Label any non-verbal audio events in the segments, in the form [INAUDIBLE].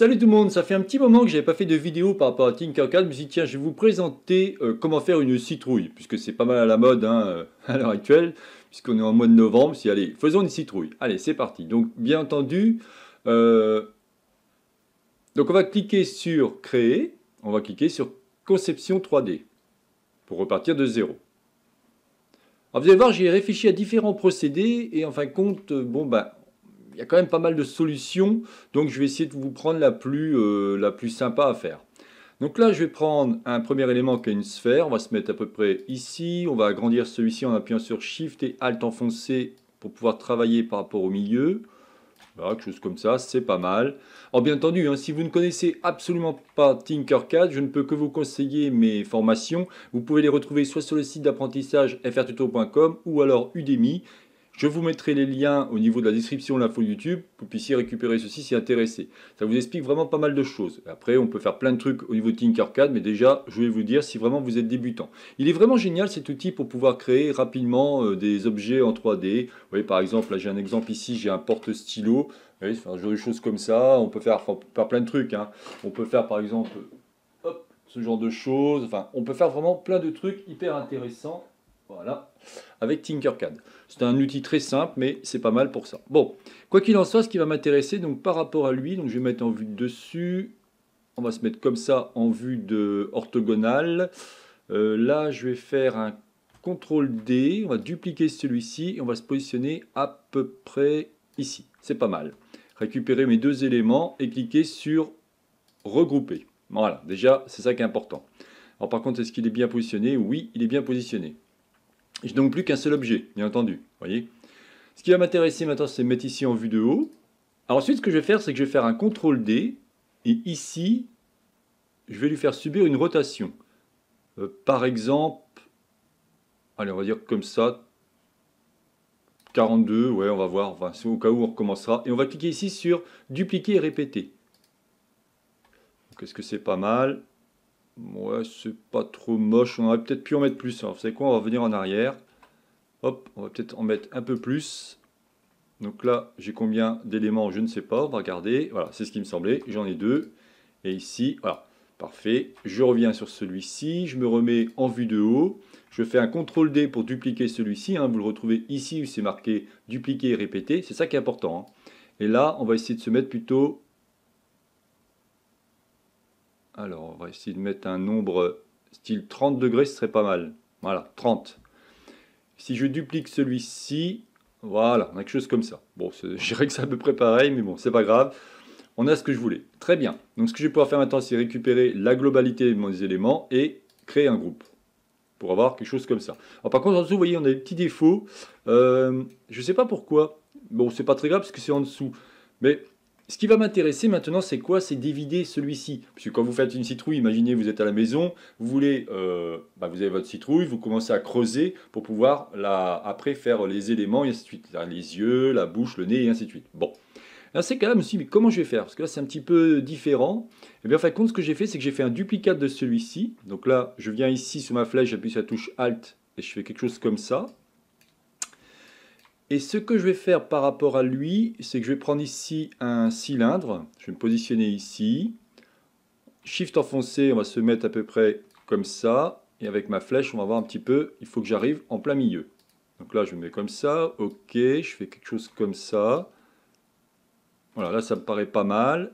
Salut tout le monde, ça fait un petit moment que j'avais pas fait de vidéo par rapport à Tinkercad, mais je me suis dit tiens je vais vous présenter euh, comment faire une citrouille, puisque c'est pas mal à la mode hein, euh, [LAUGHS] à l'heure actuelle, puisqu'on est en mois de novembre, si allez, faisons une citrouille. Allez, c'est parti. Donc bien entendu, euh, donc on va cliquer sur créer, on va cliquer sur conception 3D, pour repartir de zéro. Alors vous allez voir, j'ai réfléchi à différents procédés, et en fin de compte, bon ben il y a quand même pas mal de solutions, donc je vais essayer de vous prendre la plus, euh, la plus sympa à faire. Donc là, je vais prendre un premier élément qui est une sphère. On va se mettre à peu près ici. On va agrandir celui-ci en appuyant sur Shift et Alt enfoncé pour pouvoir travailler par rapport au milieu. Voilà, quelque chose comme ça, c'est pas mal. Alors bien entendu, hein, si vous ne connaissez absolument pas Tinkercad, je ne peux que vous conseiller mes formations. Vous pouvez les retrouver soit sur le site d'apprentissage frtuto.com ou alors Udemy. Je vous mettrai les liens au niveau de la description de l'info YouTube, pour vous puissiez récupérer ceci si intéressé. Ça vous explique vraiment pas mal de choses. Après, on peut faire plein de trucs au niveau de Tinkercad, mais déjà, je vais vous dire si vraiment vous êtes débutant. Il est vraiment génial cet outil pour pouvoir créer rapidement euh, des objets en 3D. Vous voyez, par exemple, là j'ai un exemple ici, j'ai un porte-stylo. Vous voyez, genre de choses comme ça. On peut faire, plein de trucs. Hein. On peut faire, par exemple, ce genre de choses. Enfin, on peut faire vraiment plein de trucs hyper intéressants. Voilà, avec Tinkercad. C'est un outil très simple, mais c'est pas mal pour ça. Bon, quoi qu'il en soit, ce qui va m'intéresser, donc par rapport à lui, donc je vais mettre en vue de dessus. On va se mettre comme ça en vue de orthogonale. Euh, là, je vais faire un CTRL D. On va dupliquer celui-ci et on va se positionner à peu près ici. C'est pas mal. Récupérer mes deux éléments et cliquer sur regrouper. Voilà, déjà, c'est ça qui est important. Alors par contre, est-ce qu'il est bien positionné Oui, il est bien positionné. Je n'ai donc plus qu'un seul objet, bien entendu. voyez Ce qui va m'intéresser maintenant, c'est mettre ici en vue de haut. Alors ensuite, ce que je vais faire, c'est que je vais faire un CTRL D. Et ici, je vais lui faire subir une rotation. Euh, par exemple, allez, on va dire comme ça. 42, ouais, on va voir. Enfin, au cas où, on recommencera. Et on va cliquer ici sur dupliquer et répéter. quest est-ce que c'est pas mal Ouais, c'est pas trop moche. On aurait peut-être pu en mettre plus. vous savez quoi On va revenir en arrière. Hop, on va peut-être en mettre un peu plus. Donc là, j'ai combien d'éléments Je ne sais pas. On va regarder. Voilà, c'est ce qui me semblait. J'en ai deux. Et ici, voilà. Parfait. Je reviens sur celui-ci. Je me remets en vue de haut. Je fais un CTRL D pour dupliquer celui-ci. Hein. Vous le retrouvez ici où c'est marqué dupliquer et répéter. C'est ça qui est important. Hein. Et là, on va essayer de se mettre plutôt alors, on va essayer de mettre un nombre style 30 degrés, ce serait pas mal. Voilà, 30. Si je duplique celui-ci, voilà, on a quelque chose comme ça. Bon, [LAUGHS] je dirais que c'est à peu près pareil, mais bon, c'est pas grave. On a ce que je voulais. Très bien. Donc, ce que je vais pouvoir faire maintenant, c'est récupérer la globalité de mes éléments et créer un groupe pour avoir quelque chose comme ça. par contre, en dessous, vous voyez, on a des petits défauts. Euh, je ne sais pas pourquoi. Bon, c'est pas très grave parce que c'est en dessous. Mais ce qui va m'intéresser maintenant, c'est quoi C'est d'évider celui-ci. Parce que quand vous faites une citrouille, imaginez vous êtes à la maison, vous voulez, euh, bah, vous avez votre citrouille, vous commencez à creuser pour pouvoir la, après faire les éléments et ainsi de suite. Les yeux, la bouche, le nez et ainsi de suite. Bon. Là, quand là me suis mais comment je vais faire Parce que là, c'est un petit peu différent. Et eh bien, en fait, ce que j'ai fait, c'est que j'ai fait un duplicate de celui-ci. Donc là, je viens ici sur ma flèche, j'appuie sur la touche Alt et je fais quelque chose comme ça. Et ce que je vais faire par rapport à lui, c'est que je vais prendre ici un cylindre. Je vais me positionner ici. Shift enfoncé, on va se mettre à peu près comme ça. Et avec ma flèche, on va voir un petit peu, il faut que j'arrive en plein milieu. Donc là, je me mets comme ça. OK, je fais quelque chose comme ça. Voilà, là, ça me paraît pas mal.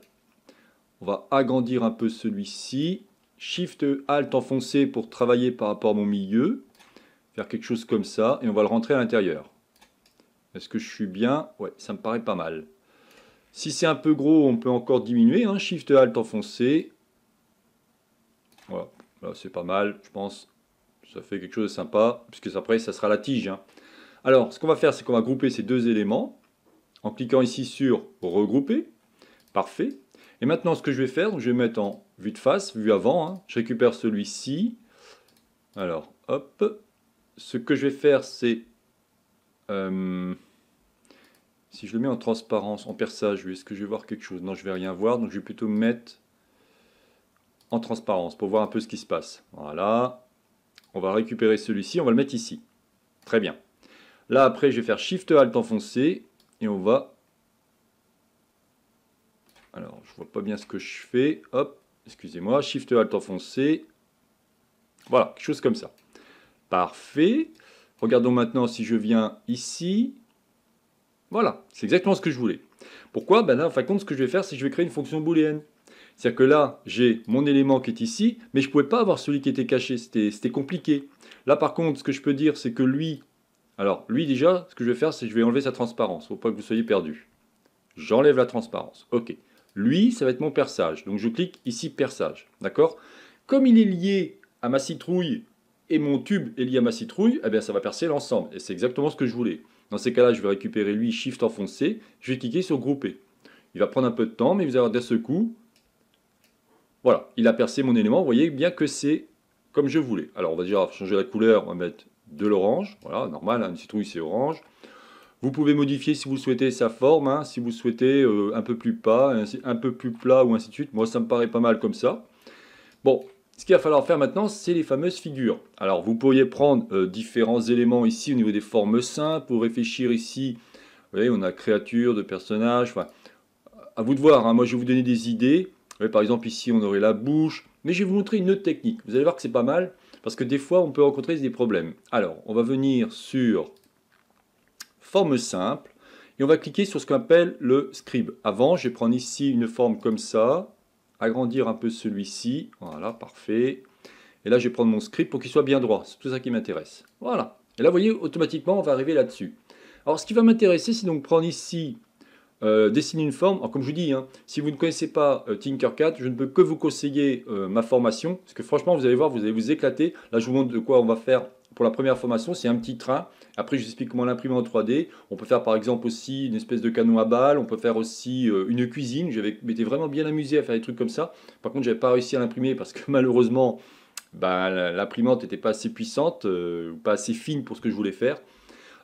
On va agrandir un peu celui-ci. Shift Alt enfoncé pour travailler par rapport à mon milieu. Faire quelque chose comme ça. Et on va le rentrer à l'intérieur. Est-ce que je suis bien Ouais, ça me paraît pas mal. Si c'est un peu gros, on peut encore diminuer. Hein. Shift Alt enfoncé. Voilà, c'est pas mal, je pense. Ça fait quelque chose de sympa, puisque après, ça sera la tige. Hein. Alors, ce qu'on va faire, c'est qu'on va grouper ces deux éléments en cliquant ici sur regrouper. Parfait. Et maintenant, ce que je vais faire, je vais mettre en vue de face, vue avant. Hein. Je récupère celui-ci. Alors, hop. Ce que je vais faire, c'est euh, si je le mets en transparence, en perçage, est-ce que je vais voir quelque chose Non, je vais rien voir, donc je vais plutôt mettre en transparence pour voir un peu ce qui se passe. Voilà. On va récupérer celui-ci, on va le mettre ici. Très bien. Là, après, je vais faire Shift Alt enfoncé et on va... Alors, je vois pas bien ce que je fais. Hop, excusez-moi. Shift Alt enfoncé. Voilà, quelque chose comme ça. Parfait. Regardons maintenant si je viens ici. Voilà, c'est exactement ce que je voulais. Pourquoi ben Là, en fin compte, ce que je vais faire, c'est que je vais créer une fonction booléenne. C'est-à-dire que là, j'ai mon élément qui est ici, mais je ne pouvais pas avoir celui qui était caché, c'était compliqué. Là, par contre, ce que je peux dire, c'est que lui, alors lui déjà, ce que je vais faire, c'est que je vais enlever sa transparence, au pas que vous soyez perdu. J'enlève la transparence, ok. Lui, ça va être mon perçage, donc je clique ici perçage, d'accord Comme il est lié à ma citrouille et mon tube est lié à ma citrouille, eh bien, ça va percer l'ensemble. Et c'est exactement ce que je voulais. Dans ces cas-là, je vais récupérer lui, Shift enfoncé, je vais cliquer sur grouper. Il va prendre un peu de temps, mais vous allez voir d'un ce coup, voilà, il a percé mon élément. Vous voyez bien que c'est comme je voulais. Alors, on va dire, changer la couleur, on va mettre de l'orange. Voilà, normal, hein, une citrouille, c'est orange. Vous pouvez modifier si vous souhaitez sa forme, hein. si vous souhaitez euh, un peu plus pas, un peu plus plat ou ainsi de suite. Moi, ça me paraît pas mal comme ça. Bon, ce qu'il va falloir faire maintenant, c'est les fameuses figures. Alors, vous pourriez prendre euh, différents éléments ici au niveau des formes simples pour réfléchir ici. Vous voyez, on a créature, de personnages. Enfin, à vous de voir. Hein. Moi, je vais vous donner des idées. par exemple, ici, on aurait la bouche. Mais je vais vous montrer une autre technique. Vous allez voir que c'est pas mal parce que des fois, on peut rencontrer des problèmes. Alors, on va venir sur forme simple et on va cliquer sur ce qu'on appelle le scribe. Avant, je vais prendre ici une forme comme ça agrandir un peu celui-ci. Voilà, parfait. Et là, je vais prendre mon script pour qu'il soit bien droit. C'est tout ça qui m'intéresse. Voilà. Et là, vous voyez, automatiquement, on va arriver là-dessus. Alors, ce qui va m'intéresser, c'est donc prendre ici, euh, dessiner une forme. Alors, comme je vous dis, hein, si vous ne connaissez pas euh, Tinkercad, je ne peux que vous conseiller euh, ma formation. Parce que franchement, vous allez voir, vous allez vous éclater. Là, je vous montre de quoi on va faire pour la première formation, c'est un petit train. Après, je vous explique comment l'imprimer en 3D. On peut faire par exemple aussi une espèce de canon à balles. On peut faire aussi euh, une cuisine. J'avais m'étais vraiment bien amusé à faire des trucs comme ça. Par contre, je n'avais pas réussi à l'imprimer parce que [LAUGHS] malheureusement, bah, l'imprimante n'était pas assez puissante, euh, pas assez fine pour ce que je voulais faire.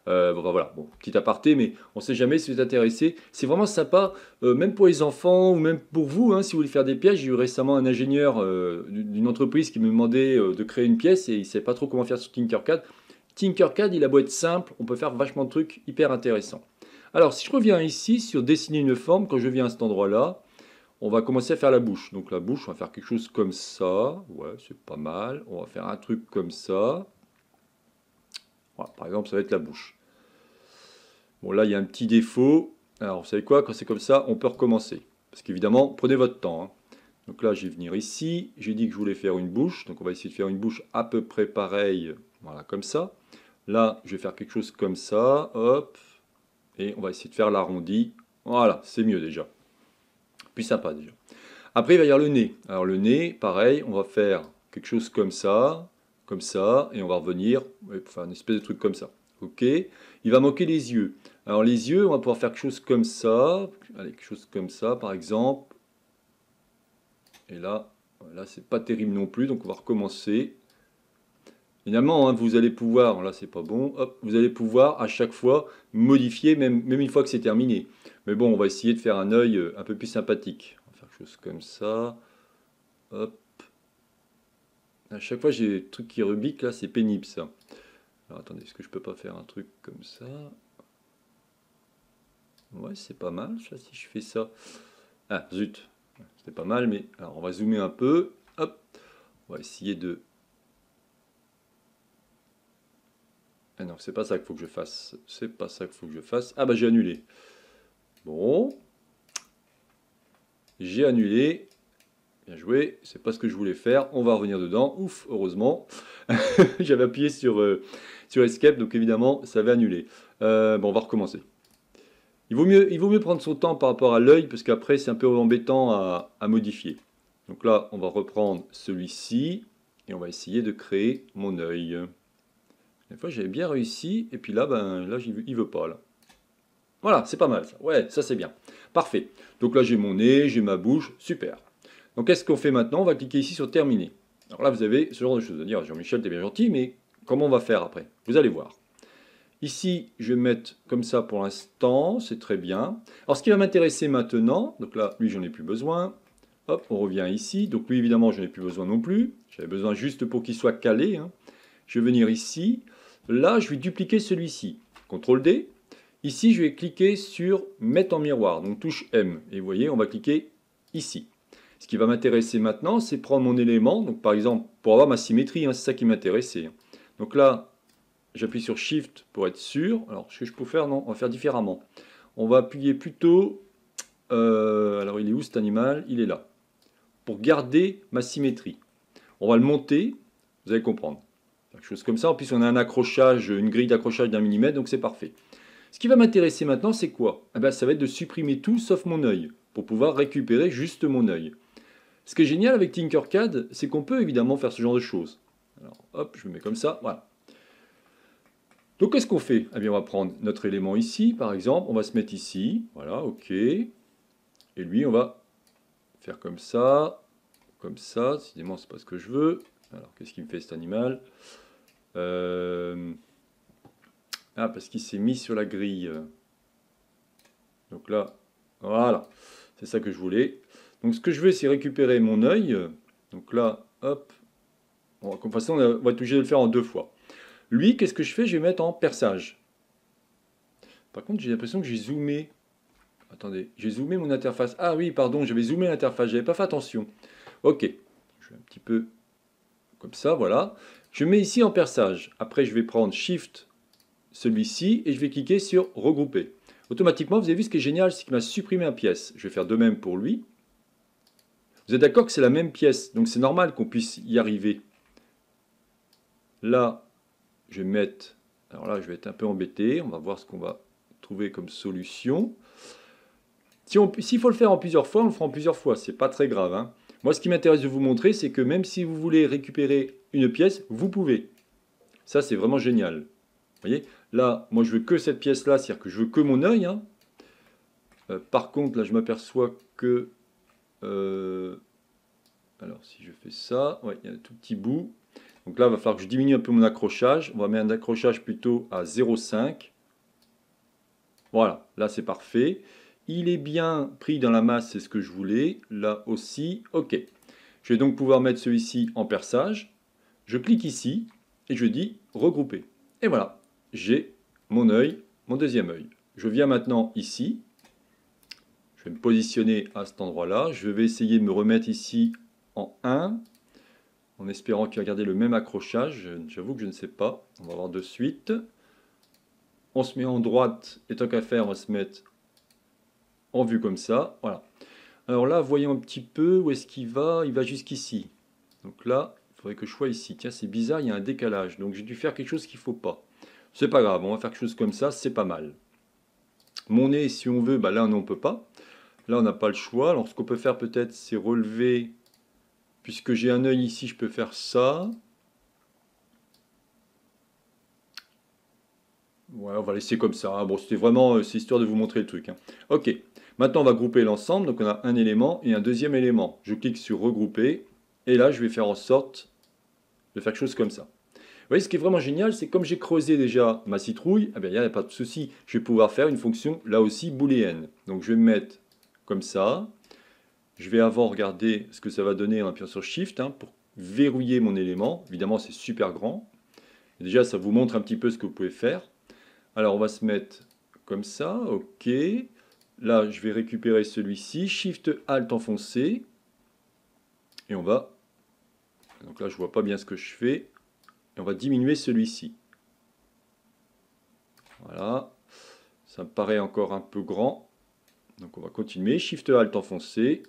Euh, voilà, bon, petit aparté, mais on ne sait jamais si vous êtes intéressé. C'est vraiment sympa, euh, même pour les enfants ou même pour vous, hein, si vous voulez faire des pièces. J'ai eu récemment un ingénieur euh, d'une entreprise qui me demandait de créer une pièce et il ne savait pas trop comment faire sur Tinkercad. Tinkercad, il a beau être simple, on peut faire vachement de trucs hyper intéressants. Alors, si je reviens ici sur dessiner une forme, quand je viens à cet endroit-là, on va commencer à faire la bouche. Donc la bouche, on va faire quelque chose comme ça. Ouais, c'est pas mal. On va faire un truc comme ça par exemple, ça va être la bouche. Bon, là, il y a un petit défaut. Alors, vous savez quoi Quand c'est comme ça, on peut recommencer. Parce qu'évidemment, prenez votre temps. Hein. Donc là, je vais venir ici. J'ai dit que je voulais faire une bouche. Donc on va essayer de faire une bouche à peu près pareille. Voilà, comme ça. Là, je vais faire quelque chose comme ça. Hop. Et on va essayer de faire l'arrondi. Voilà, c'est mieux déjà. Plus sympa déjà. Après, il va y avoir le nez. Alors le nez, pareil, on va faire quelque chose comme ça ça, et on va revenir, enfin une espèce de truc comme ça. Ok Il va manquer les yeux. Alors les yeux, on va pouvoir faire quelque chose comme ça, allez, quelque chose comme ça par exemple. Et là, là c'est pas terrible non plus, donc on va recommencer. finalement hein, vous allez pouvoir, là c'est pas bon, vous allez pouvoir à chaque fois modifier, même, même une fois que c'est terminé. Mais bon, on va essayer de faire un œil euh, un peu plus sympathique. On va faire quelque chose comme ça. Hop, à chaque fois, j'ai des trucs qui rubique là, c'est pénible, ça. Alors, attendez, est-ce que je peux pas faire un truc comme ça Ouais, c'est pas mal, ça, si je fais ça. Ah, zut C'était pas mal, mais... Alors, on va zoomer un peu. Hop On va essayer de... Ah non, c'est pas ça qu'il faut que je fasse. C'est pas ça qu'il faut que je fasse. Ah bah, j'ai annulé. Bon. J'ai annulé. Bien joué, c'est pas ce que je voulais faire, on va revenir dedans. Ouf, heureusement. [LAUGHS] J'avais appuyé sur, euh, sur Escape, donc évidemment, ça avait annulé. Euh, bon, on va recommencer. Il vaut, mieux, il vaut mieux prendre son temps par rapport à l'œil, parce qu'après, c'est un peu embêtant à, modifier. Donc là, on va reprendre celui-ci, et on va essayer de créer mon œil. Une fois, j'avais bien réussi, et puis là, ben, là il veut pas. Voilà, c'est pas mal ça. Ouais, ça c'est bien. Parfait. Donc là, j'ai mon nez, j'ai ma bouche, super. Donc qu'est-ce qu'on fait maintenant On va cliquer ici sur terminer. Alors là, vous avez ce genre de choses à dire, Jean-Michel, t'es bien gentil, mais comment on va faire après Vous allez voir. Ici, je vais mettre comme ça pour l'instant, c'est très bien. Alors ce qui va m'intéresser maintenant, donc là, lui, j'en ai plus besoin. Hop, on revient ici. Donc lui, évidemment, je n'en ai plus besoin non plus. J'avais besoin juste pour qu'il soit calé. Hein. Je vais venir ici. Là, je vais dupliquer celui-ci. CTRL D. Ici, je vais cliquer sur Mettre en miroir, donc touche M. Et vous voyez, on va cliquer ici. Ce qui va m'intéresser maintenant, c'est prendre mon élément, donc par exemple, pour avoir ma symétrie, hein, c'est ça qui m'intéressait. Donc là, j'appuie sur Shift pour être sûr. Alors, ce que je peux faire, non, on va faire différemment. On va appuyer plutôt... Euh, alors, il est où cet animal Il est là. Pour garder ma symétrie. On va le monter, vous allez comprendre. Quelque chose comme ça. En plus, on a un accrochage, une grille d'accrochage d'un millimètre, donc c'est parfait. Ce qui va m'intéresser maintenant, c'est quoi eh ben, Ça va être de supprimer tout sauf mon œil, pour pouvoir récupérer juste mon œil. Ce qui est génial avec Tinkercad, c'est qu'on peut évidemment faire ce genre de choses. Alors, hop, je me mets comme ça, voilà. Donc, qu'est-ce qu'on fait Eh bien, on va prendre notre élément ici, par exemple. On va se mettre ici. Voilà, OK. Et lui, on va faire comme ça, comme ça. Décidément, n'est pas ce que je veux. Alors, qu'est-ce qui me fait cet animal euh, Ah, parce qu'il s'est mis sur la grille. Donc là, voilà. C'est ça que je voulais. Donc ce que je veux, c'est récupérer mon œil. Donc là, hop. Bon, de toute façon, on va être obligé de le faire en deux fois. Lui, qu'est-ce que je fais Je vais mettre en perçage. Par contre, j'ai l'impression que j'ai zoomé. Attendez, j'ai zoomé mon interface. Ah oui, pardon, j'avais zoomé l'interface, je n'avais pas fait attention. Ok, je vais un petit peu comme ça, voilà. Je mets ici en perçage. Après, je vais prendre Shift, celui-ci, et je vais cliquer sur Regrouper. Automatiquement, vous avez vu ce qui est génial, c'est qu'il m'a supprimé un pièce. Je vais faire de même pour lui. Vous êtes d'accord que c'est la même pièce, donc c'est normal qu'on puisse y arriver. Là, je vais mettre... Alors là, je vais être un peu embêté. On va voir ce qu'on va trouver comme solution. S'il faut le faire en plusieurs fois, on le fera en plusieurs fois. C'est pas très grave. Hein. Moi, ce qui m'intéresse de vous montrer, c'est que même si vous voulez récupérer une pièce, vous pouvez. Ça, c'est vraiment génial. voyez Là, moi, je veux que cette pièce-là, c'est-à-dire que je veux que mon œil. Hein. Euh, par contre, là, je m'aperçois que euh, alors, si je fais ça, il y a un tout petit bout. Donc là, il va falloir que je diminue un peu mon accrochage. On va mettre un accrochage plutôt à 0,5. Voilà, là c'est parfait. Il est bien pris dans la masse, c'est ce que je voulais. Là aussi, OK. Je vais donc pouvoir mettre celui-ci en perçage. Je clique ici et je dis regrouper. Et voilà, j'ai mon œil, mon deuxième œil. Je viens maintenant ici je vais me positionner à cet endroit-là. Je vais essayer de me remettre ici en 1, en espérant qu'il va garder le même accrochage. J'avoue que je ne sais pas. On va voir de suite. On se met en droite, et tant qu'à faire, on va se mettre en vue comme ça. Voilà. Alors là, voyons un petit peu où est-ce qu'il va. Il va jusqu'ici. Donc là, il faudrait que je sois ici. Tiens, c'est bizarre, il y a un décalage. Donc j'ai dû faire quelque chose qu'il ne faut pas. C'est pas grave, on va faire quelque chose comme ça, c'est pas mal. Mon nez, si on veut, bah là, on ne peut pas. Là, on n'a pas le choix. Alors, ce qu'on peut faire peut-être, c'est relever. Puisque j'ai un œil ici, je peux faire ça. Ouais, on va laisser comme ça. Bon, c'était vraiment, euh, c'est histoire de vous montrer le truc. Hein. Ok, maintenant on va grouper l'ensemble. Donc on a un élément et un deuxième élément. Je clique sur regrouper. Et là, je vais faire en sorte de faire quelque chose comme ça. Vous voyez, ce qui est vraiment génial, c'est comme j'ai creusé déjà ma citrouille, eh bien, il n'y a pas de souci. Je vais pouvoir faire une fonction, là aussi, booléenne. Donc je vais mettre comme ça. Je vais avant regarder ce que ça va donner en appuyant sur Shift hein, pour verrouiller mon élément. Évidemment, c'est super grand. déjà, ça vous montre un petit peu ce que vous pouvez faire. Alors, on va se mettre comme ça. OK. Là, je vais récupérer celui-ci. Shift Alt enfoncé. Et on va... Donc là, je vois pas bien ce que je fais. Et on va diminuer celui-ci. Voilà. Ça me paraît encore un peu grand. Donc on va continuer, Shift Alt enfoncé.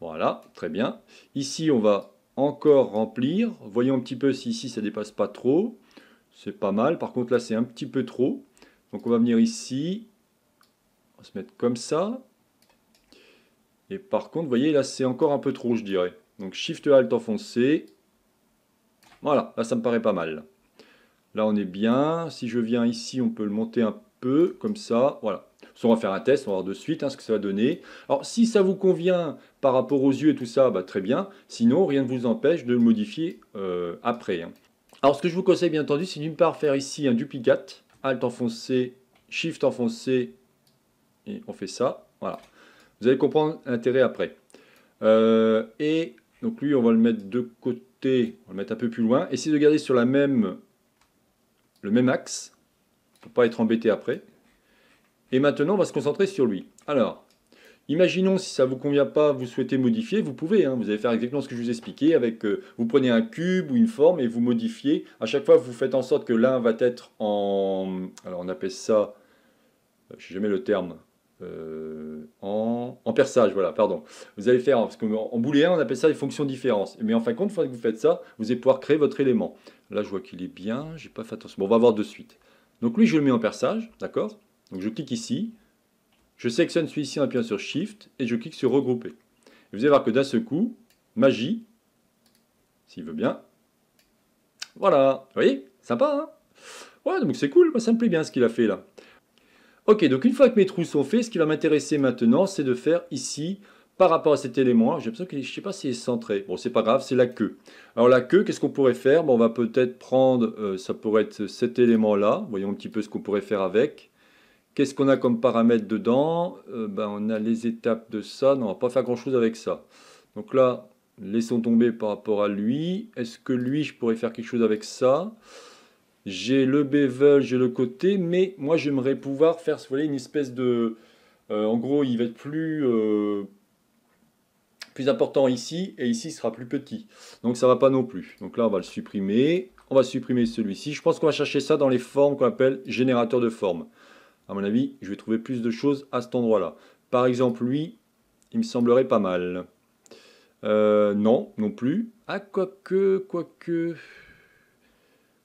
Voilà, très bien. Ici, on va encore remplir. Voyons un petit peu si ici ça dépasse pas trop. C'est pas mal. Par contre là c'est un petit peu trop. Donc on va venir ici. On va se mettre comme ça. Et par contre, vous voyez là c'est encore un peu trop je dirais. Donc Shift Alt enfoncé. Voilà, là ça me paraît pas mal. Là on est bien. Si je viens ici on peut le monter un peu comme ça. Voilà on va faire un test, on va voir de suite hein, ce que ça va donner. Alors si ça vous convient par rapport aux yeux et tout ça, bah, très bien. Sinon, rien ne vous empêche de le modifier euh, après. Hein. Alors ce que je vous conseille bien entendu, c'est d'une part faire ici un duplicate, Alt enfoncé, Shift enfoncé, et on fait ça, voilà. Vous allez comprendre l'intérêt après. Euh, et donc lui, on va le mettre de côté, on va le mettre un peu plus loin. Essayez de garder sur le même axe, pour pas être embêté après. Et maintenant, on va se concentrer sur lui. Alors, imaginons si ça ne vous convient pas, vous souhaitez modifier, vous pouvez. Hein. vous allez faire exactement ce que je vous ai expliqué. Avec, euh, vous prenez un cube ou une forme et vous modifiez. À chaque fois, vous faites en sorte que l'un va être en... Alors, on appelle ça... Euh, je sais jamais le terme. Euh, en, en, perçage, voilà, pardon. Vous allez faire, parce qu'en booléen, on appelle ça les fonctions différences. Mais en fin de compte, une fois que vous faites ça, vous allez pouvoir créer votre élément. Là, je vois qu'il est bien, j'ai pas fait attention. Bon, on va voir de suite. Donc lui, je le mets en perçage, d'accord donc je clique ici, je sélectionne celui-ci en appuyant sur Shift et je clique sur Regrouper. vous allez voir que d'un seul coup, magie, s'il veut bien, voilà, vous voyez, sympa, hein Ouais, donc c'est cool, ça me plaît bien ce qu'il a fait là. Ok, donc une fois que mes trous sont faits, ce qui va m'intéresser maintenant, c'est de faire ici, par rapport à cet élément, j'ai l'impression que je ne sais pas si est centré. Bon, c'est pas grave, c'est la queue. Alors la queue, qu'est-ce qu'on pourrait faire On va peut-être prendre, euh, ça pourrait être cet élément-là. Voyons un petit peu ce qu'on pourrait faire avec. Qu'est-ce qu'on a comme paramètre dedans euh, ben, On a les étapes de ça. Non, on va pas faire grand-chose avec ça. Donc là, laissons tomber par rapport à lui. Est-ce que lui, je pourrais faire quelque chose avec ça J'ai le bevel, j'ai le côté, mais moi, j'aimerais pouvoir faire, vous voyez, une espèce de... Euh, en gros, il va être plus... Euh, plus important ici, et ici il sera plus petit. Donc ça va pas non plus. Donc là, on va le supprimer. On va supprimer celui-ci. Je pense qu'on va chercher ça dans les formes qu'on appelle générateur de formes à mon avis, je vais trouver plus de choses à cet endroit-là. Par exemple, lui, il me semblerait pas mal. Euh, non, non plus. Ah, quoique, quoique.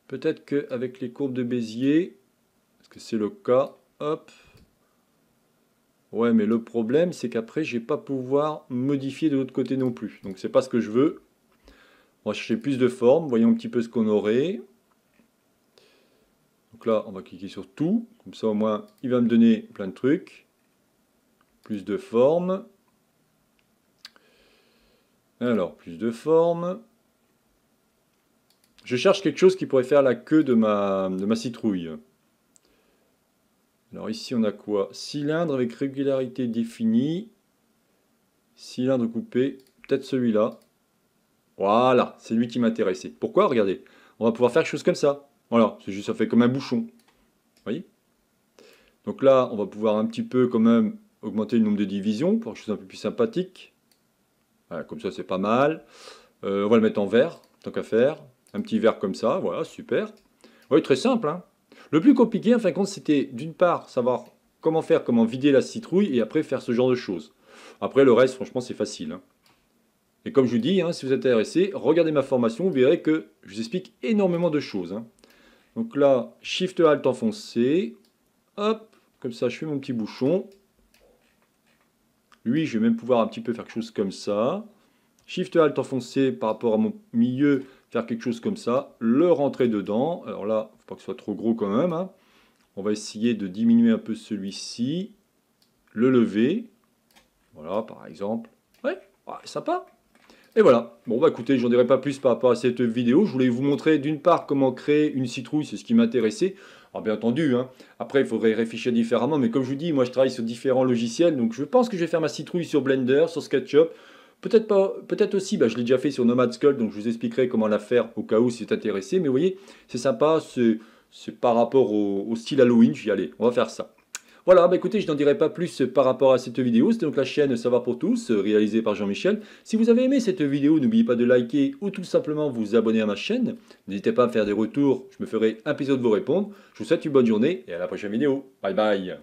Peut-être qu'avec les courbes de Bézier, est-ce que c'est le cas Hop. Ouais, mais le problème, c'est qu'après, je pas pouvoir modifier de l'autre côté non plus. Donc, c'est pas ce que je veux. On va chercher plus de formes. Voyons un petit peu ce qu'on aurait. Donc là, on va cliquer sur tout. Comme ça, au moins, il va me donner plein de trucs. Plus de formes. Alors, plus de formes. Je cherche quelque chose qui pourrait faire la queue de ma, de ma citrouille. Alors ici, on a quoi Cylindre avec régularité définie. Cylindre coupé. Peut-être celui-là. Voilà, c'est lui qui m'intéressait. Pourquoi Regardez, on va pouvoir faire quelque chose comme ça. Voilà, c'est juste ça fait comme un bouchon. Vous voyez Donc là, on va pouvoir un petit peu quand même augmenter le nombre de divisions pour quelque chose un peu plus sympathique. Voilà, comme ça, c'est pas mal. Euh, on va le mettre en vert, tant qu'à faire. Un petit vert comme ça, voilà, super. Oui, très simple. Hein. le plus compliqué, en fin de compte, c'était d'une part savoir comment faire, comment vider la citrouille et après faire ce genre de choses. Après, le reste, franchement, c'est facile. Hein. Et comme je vous dis, hein, si vous êtes intéressé, regardez ma formation, vous verrez que je vous explique énormément de choses. Donc là, Shift Alt enfoncé. Hop, comme ça, je fais mon petit bouchon. Lui, je vais même pouvoir un petit peu faire quelque chose comme ça. Shift Alt enfoncé par rapport à mon milieu, faire quelque chose comme ça. Le rentrer dedans. Alors là, faut pas que ce soit trop gros quand même. Hein. On va essayer de diminuer un peu celui-ci. Le lever. Voilà, par exemple. Ouais, ça sympa. Et voilà. Bon, bah écoutez, j'en dirai pas plus par rapport à cette vidéo. Je voulais vous montrer d'une part comment créer une citrouille, c'est ce qui m'intéressait. Alors ah, bien entendu, hein. après il faudrait réfléchir différemment, mais comme je vous dis, moi je travaille sur différents logiciels, donc je pense que je vais faire ma citrouille sur Blender, sur SketchUp, Peut-être pas, peut-être aussi, bah, je l'ai déjà fait sur Nomad Skull, donc je vous expliquerai comment la faire au cas où si c'est intéressé. Mais vous voyez, c'est sympa, c'est, par rapport au, au style Halloween, j'y allais, on va faire ça. Voilà, bah, écoutez, je n'en dirai pas plus par rapport à cette vidéo. C'était donc la chaîne Savoir pour tous, euh, réalisée par Jean-Michel. Si vous avez aimé cette vidéo, n'oubliez pas de liker ou tout simplement vous abonner à ma chaîne. N'hésitez pas à faire des retours, je me ferai un plaisir de vous répondre. Je vous souhaite une bonne journée et à la prochaine vidéo. Bye bye